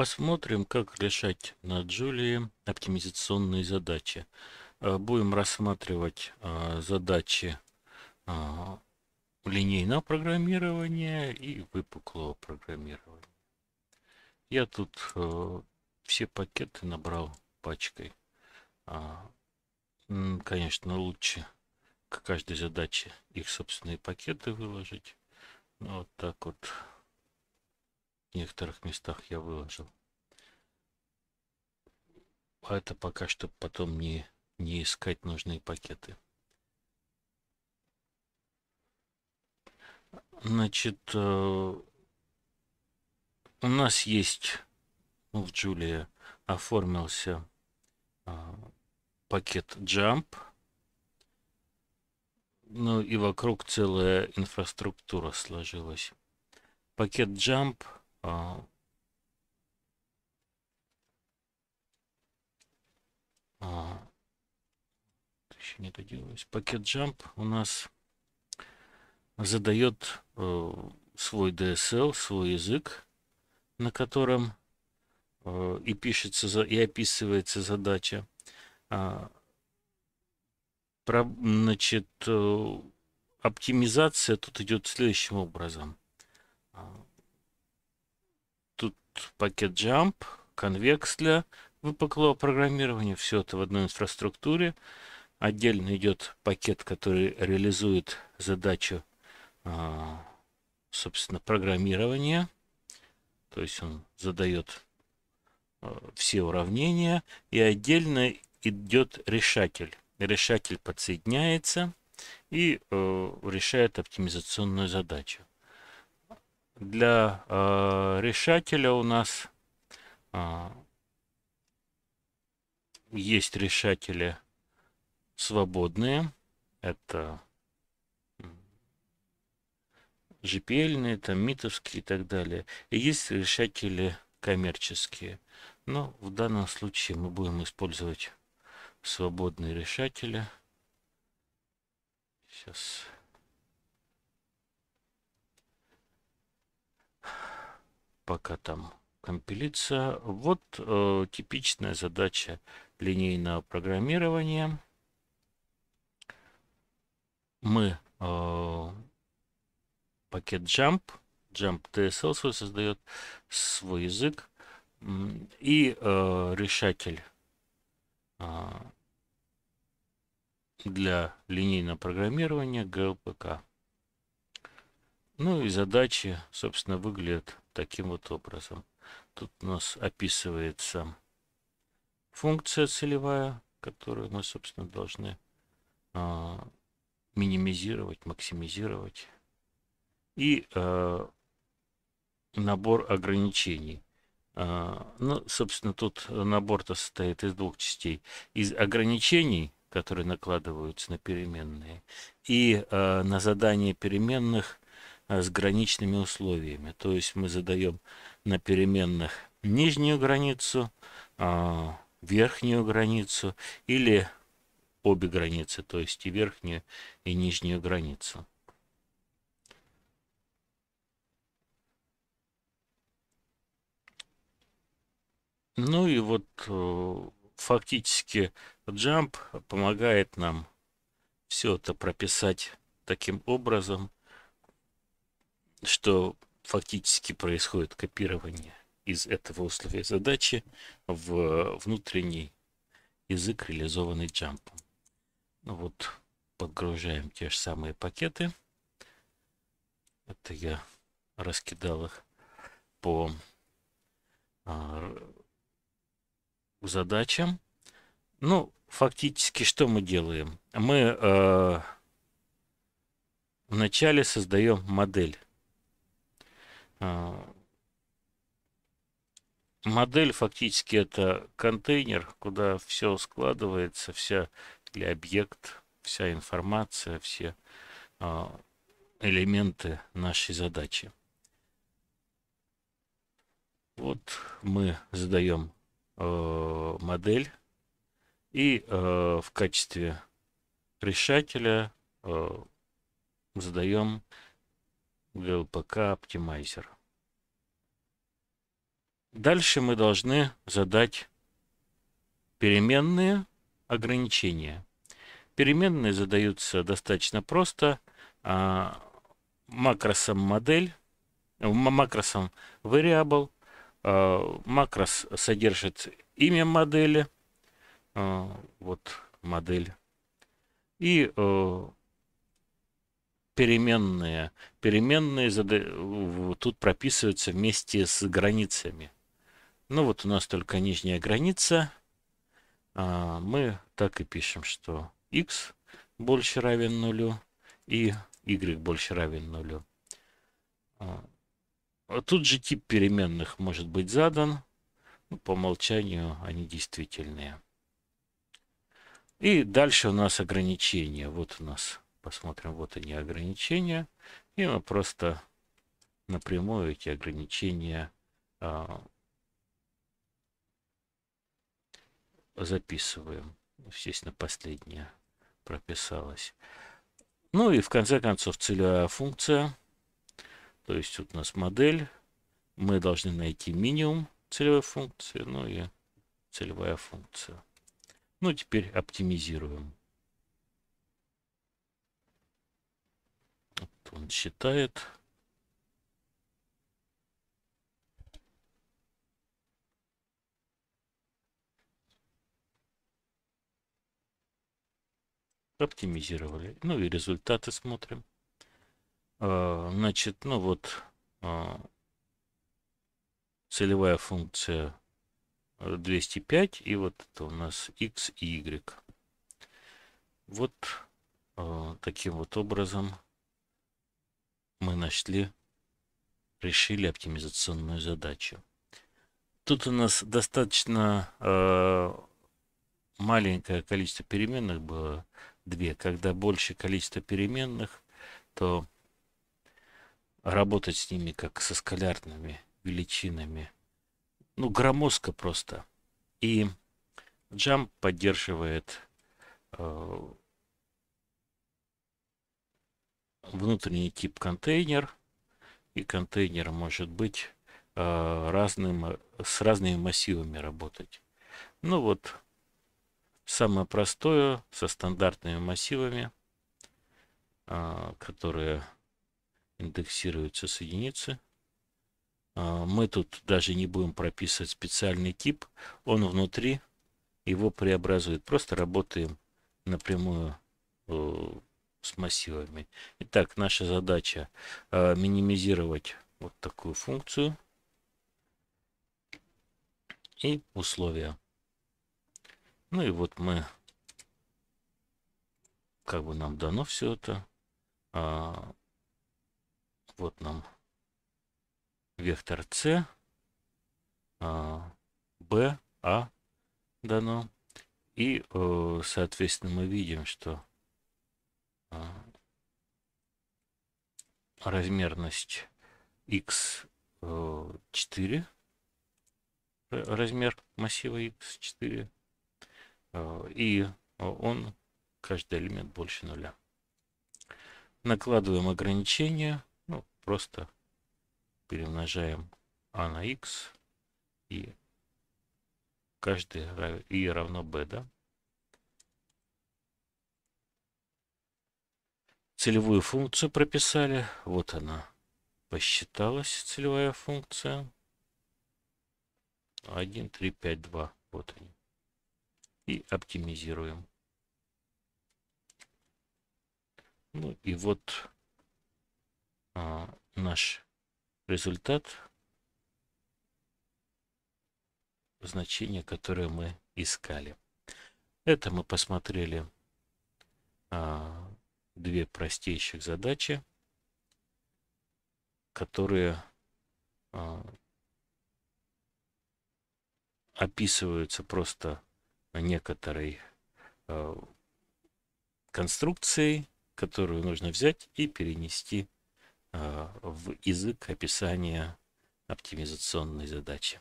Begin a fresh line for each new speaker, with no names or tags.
Посмотрим, как решать на Джулии оптимизационные задачи. Э, будем рассматривать э, задачи а, линейного программирования и выпуклого программирования. Я тут э, все пакеты набрал пачкой. А, конечно, лучше к каждой задаче их собственные пакеты выложить. Ну, вот так вот. В некоторых местах я выложил. А это пока, чтобы потом не, не искать нужные пакеты. Значит, э, у нас есть ну, в Julia оформился э, пакет Jump. Ну и вокруг целая инфраструктура сложилась. Пакет Jump – а, а, еще не доделалось. Пакет Jump у нас задает э, свой DSL, свой язык, на котором э, и пишется и описывается задача. А, про, значит, э, оптимизация тут идет следующим образом. пакет Jump, конвекс для выпуклого программирования. Все это в одной инфраструктуре. Отдельно идет пакет, который реализует задачу, а, собственно, программирования. То есть он задает а, все уравнения. И отдельно идет решатель. Решатель подсоединяется и э, решает оптимизационную задачу для э, решателя у нас э, есть решатели свободные. Это GPL, это митовские и так далее. И есть решатели коммерческие. Но в данном случае мы будем использовать свободные решатели. Сейчас... пока там компилиция Вот э, типичная задача линейного программирования. Мы э, пакет jump, jump tsl свой создает свой язык и э, решатель э, для линейного программирования glpk Ну и задачи, собственно, выглядят таким вот образом. Тут у нас описывается функция целевая, которую мы, собственно, должны э, минимизировать, максимизировать. И э, набор ограничений. А, ну, собственно, тут набор-то состоит из двух частей. Из ограничений, которые накладываются на переменные, и э, на задание переменных Э, с граничными условиями. То есть мы задаем на переменных нижнюю границу, а, верхнюю границу или обе границы, то есть и верхнюю, и нижнюю границу. Ну и вот э, фактически Jump помогает нам все это прописать таким образом – что фактически происходит копирование из этого условия задачи в внутренний язык, реализованный джампом. Ну вот подгружаем те же самые пакеты. Это я раскидал их по а, задачам. Ну, фактически, что мы делаем? Мы э, а, вначале создаем модель Модель фактически это контейнер, куда все складывается, вся или объект, вся информация, все а, элементы нашей задачи. Вот мы задаем э, модель и э, в качестве решателя э, задаем glpk Optimizer. Дальше мы должны задать переменные ограничения. Переменные задаются достаточно просто. А, макросом модель, макросом variable. А, макрос содержит имя модели. А, вот модель. И э, переменные. Переменные зада... тут прописываются вместе с границами. Ну вот у нас только нижняя граница. А мы так и пишем, что x больше равен нулю и y больше равен нулю. А, а тут же тип переменных может быть задан. Ну, по умолчанию они действительные. И дальше у нас ограничения. Вот у нас Посмотрим, вот они ограничения. И мы просто напрямую эти ограничения а, записываем. Естественно, последнее прописалось Ну и в конце концов целевая функция. То есть вот у нас модель. Мы должны найти минимум целевой функции. Ну и целевая функция. Ну теперь оптимизируем. считает. Оптимизировали. Ну и результаты смотрим. А, значит, ну вот а, целевая функция 205 и вот это у нас x и y. Вот а, таким вот образом мы нашли, решили оптимизационную задачу. Тут у нас достаточно э, маленькое количество переменных было, две. Когда больше количество переменных, то работать с ними как со скалярными величинами, ну, громоздко просто. И Jump поддерживает э, внутренний тип контейнер, и контейнер может быть э, разным, с разными массивами работать. Ну вот, самое простое, со стандартными массивами, э, которые индексируются с единицы. Э, мы тут даже не будем прописывать специальный тип, он внутри его преобразует. Просто работаем напрямую с массивами. Итак, наша задача э, минимизировать вот такую функцию и условия. Ну и вот мы, как бы нам дано все это. А, вот нам вектор c, а, b, a дано. И, э, соответственно, мы видим, что размерность x4, э, размер массива x4, э, и он, каждый элемент больше нуля. Накладываем ограничение, ну, просто перемножаем а на x, и каждый и равно b, да? целевую функцию прописали. Вот она посчиталась, целевая функция. 1, 3, 5, 2. Вот они. И оптимизируем. Ну и вот а, наш результат, значение, которое мы искали. Это мы посмотрели а, две простейших задачи, которые а, описываются просто некоторой а, конструкцией, которую нужно взять и перенести а, в язык описания оптимизационной задачи.